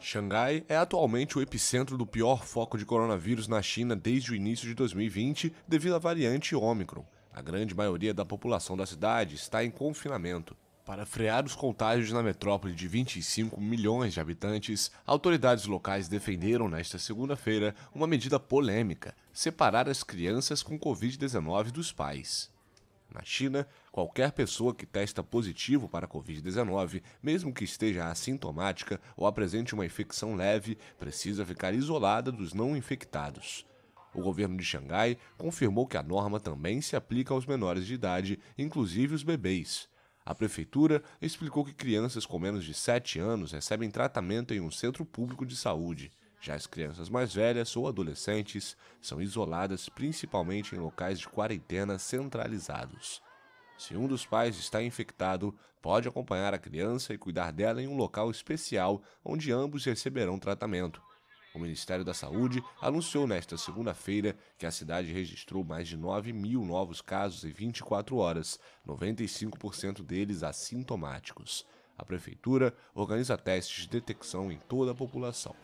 Xangai é atualmente o epicentro do pior foco de coronavírus na China desde o início de 2020, devido à variante Ômicron. A grande maioria da população da cidade está em confinamento. Para frear os contágios na metrópole de 25 milhões de habitantes, autoridades locais defenderam nesta segunda-feira uma medida polêmica: separar as crianças com Covid-19 dos pais. Na China, qualquer pessoa que testa positivo para a Covid-19, mesmo que esteja assintomática ou apresente uma infecção leve, precisa ficar isolada dos não infectados. O governo de Xangai confirmou que a norma também se aplica aos menores de idade, inclusive os bebês. A prefeitura explicou que crianças com menos de 7 anos recebem tratamento em um centro público de saúde. Já as crianças mais velhas ou adolescentes são isoladas principalmente em locais de quarentena centralizados. Se um dos pais está infectado, pode acompanhar a criança e cuidar dela em um local especial onde ambos receberão tratamento. O Ministério da Saúde anunciou nesta segunda-feira que a cidade registrou mais de 9 mil novos casos em 24 horas, 95% deles assintomáticos. A prefeitura organiza testes de detecção em toda a população.